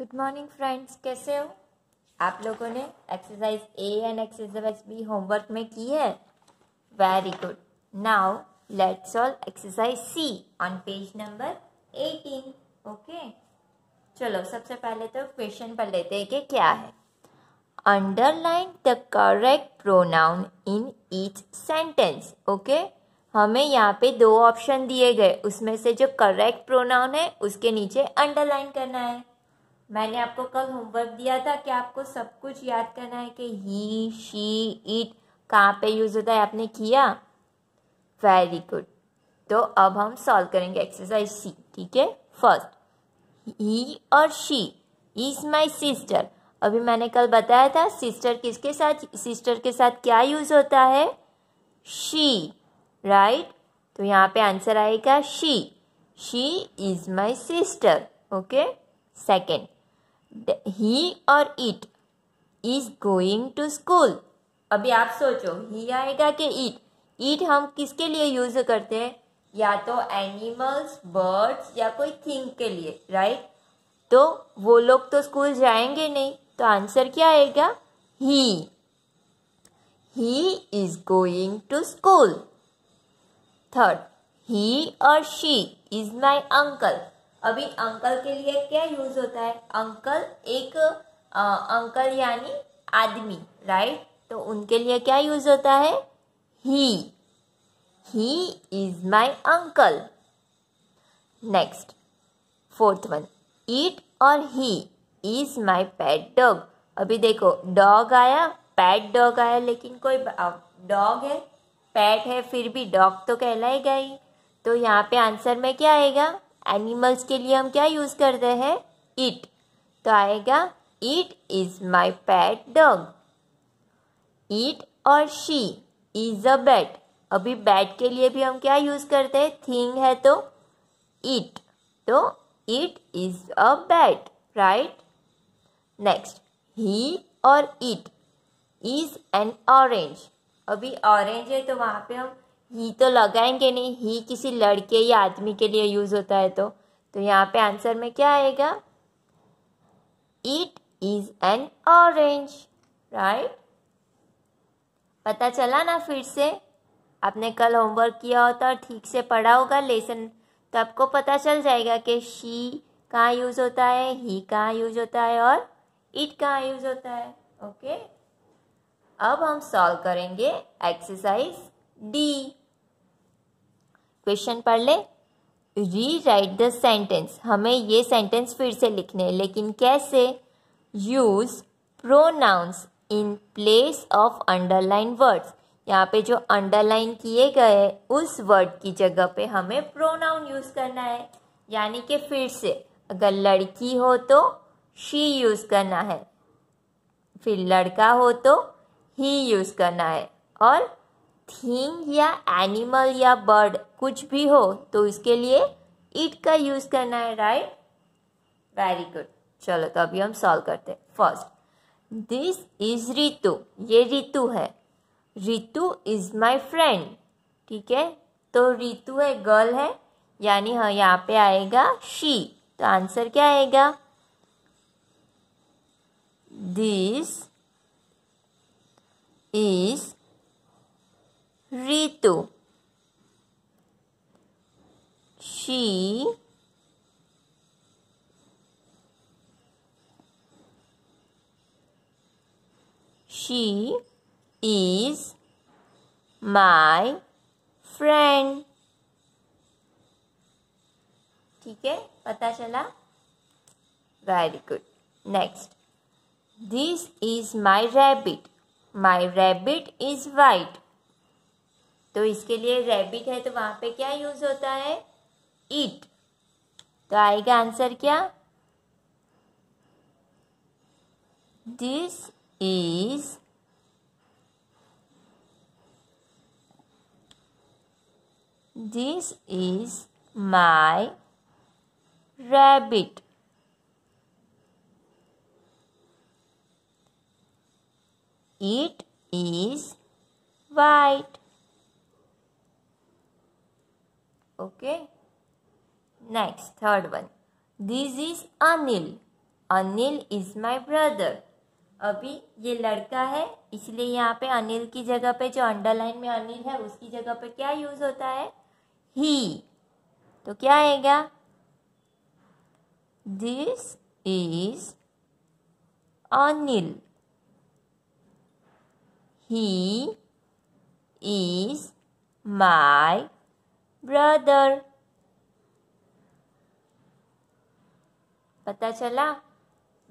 Good morning friends कैसे हो आप लोगों ने exercise A and exercise B homework में की है very good now let's all exercise C on page number eighteen okay चलो सबसे पहले तो क्वेश्चन पढ़ लेते हैं कि क्या है underline the correct pronoun in each sentence okay हमें यहाँ पे दो ऑप्शन दिए गए उसमें से जो करेक्ट प्रोनाउन है उसके नीचे अंडरलाइन करना है मैंने आपको कल होमवर्क दिया था कि आपको सब कुछ याद करना है कि ही शी इट कहाँ पे यूज़ होता है आपने किया वेरी गुड तो अब हम सॉल्व करेंगे एक्सरसाइज सी ठीक है फर्स्ट ही और शी इज माई सिस्टर अभी मैंने कल बताया था सिस्टर किसके साथ सिस्टर के साथ क्या यूज़ होता है शी राइट right? तो यहाँ पे आंसर आएगा she she is my sister okay second he और it is going to school अभी आप सोचो ही आएगा कि ईट ईट हम किसके लिए यूज करते हैं या तो एनिमल्स बर्ड्स या कोई थिंग के लिए राइट तो वो लोग तो स्कूल जाएंगे नहीं तो आंसर क्या आएगा he he is going to school third he और शी इज माई अंकल अभी अंकल के लिए क्या यूज होता है अंकल एक आ, अंकल यानी आदमी राइट तो उनके लिए क्या यूज होता है he he is my uncle next fourth one it और he is my pet dog अभी देखो डॉग आया पैट डॉग आया लेकिन कोई डॉग है पैट है फिर भी डॉग तो कहलाएगा ही तो यहाँ पे आंसर में क्या आएगा एनिमल्स के लिए हम क्या यूज़ करते हैं इट तो आएगा it is my pet dog it और शी इज़ अ बैट अभी बैट के लिए भी हम क्या यूज़ करते हैं थिंग है तो इट तो it is a bat right next he और इट इज़ एन ऑरेंज अभी ऑरेंज है तो वहां पे हम ही तो लगाएंगे नहीं ही किसी लड़के या आदमी के लिए यूज़ होता है तो तो यहाँ पे आंसर में क्या आएगा it is an orange right पता चला ना फिर से आपने कल होमवर्क किया होता और ठीक से पढ़ा होगा लेसन तो आपको पता चल जाएगा कि शी कहाँ यूज़ होता है ही कहाँ यूज़ होता है और इट कहाँ यूज़ होता है ओके okay? अब हम सॉल्व करेंगे एक्सरसाइज डी क्वेश्चन पढ़ ले री राइट द सेंटेंस हमें ये सेंटेंस फिर से लिखने लेकिन कैसे use pronouns in place of underline words यहाँ पे जो अंडरलाइन किए गए उस वर्ड की जगह पे हमें प्रोनाउन यूज़ करना है यानी कि फिर से अगर लड़की हो तो शी यूज़ करना है फिर लड़का हो तो ही यूज़ करना है और थिंग या एनिमल या बर्ड कुछ भी हो तो इसके लिए इट का यूज करना है राइट वेरी गुड चलो तो अभी हम सॉल्व करते हैं फर्स्ट दिस इज रितु ये रितु है रितु इज माई फ्रेंड ठीक है तो रितु है गर्ल है यानी हाँ यहाँ पे आएगा शी तो आंसर क्या आएगा this is Ritu she She is my friend. ठीक है पता चला very good next this is my rabbit my rabbit is white तो इसके लिए रैबिट है तो वहाँ पे क्या यूज़ होता है ईट तो आएगा आंसर क्या this is this is my rabbit it is white okay next third one this is Anil Anil is my brother अभी ये लड़का है इसलिए यहाँ पे अनिल की जगह पे जो अंडरलाइन में अनिल है उसकी जगह पे क्या यूज होता है ही तो क्या आएगा this is Anil he is my brother पता चला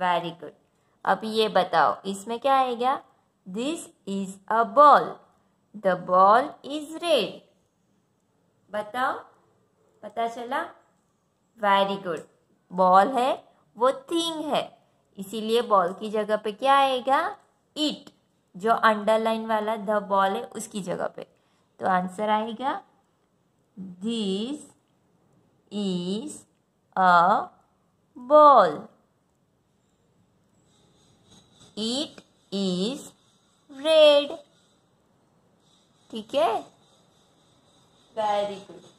वेरी गुड अब ये बताओ इसमें क्या आएगा this is a ball the ball is red बताओ पता चला वेरी गुड बॉल है वो थिंग है इसीलिए बॉल की जगह पे क्या आएगा इट जो अंडरलाइन वाला द बॉल है उसकी जगह पे तो आंसर आएगा This is a ball. It is red. ठीक है वेरी गुड